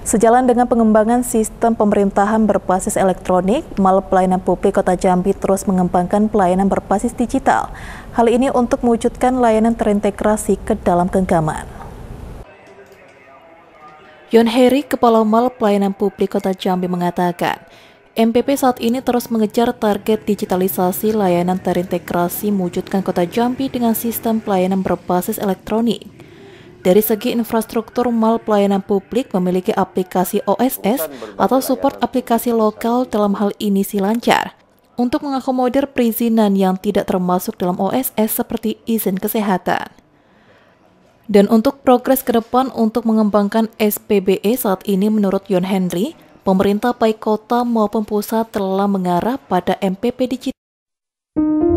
Sejalan dengan pengembangan sistem pemerintahan berbasis elektronik, Mal Pelayanan Publik Kota Jambi terus mengembangkan pelayanan berbasis digital. Hal ini untuk mewujudkan layanan terintegrasi ke dalam genggaman. Yon Heri, Kepala Mal Pelayanan Publik Kota Jambi mengatakan, MPP saat ini terus mengejar target digitalisasi layanan terintegrasi mewujudkan Kota Jambi dengan sistem pelayanan berbasis elektronik. Dari segi infrastruktur, mal pelayanan publik memiliki aplikasi OSS atau support aplikasi lokal dalam hal ini si lancar untuk mengakomodir perizinan yang tidak termasuk dalam OSS seperti izin kesehatan. Dan untuk progres ke depan untuk mengembangkan SPBE saat ini menurut Yon Henry, pemerintah baik kota maupun pusat telah mengarah pada MPP digital.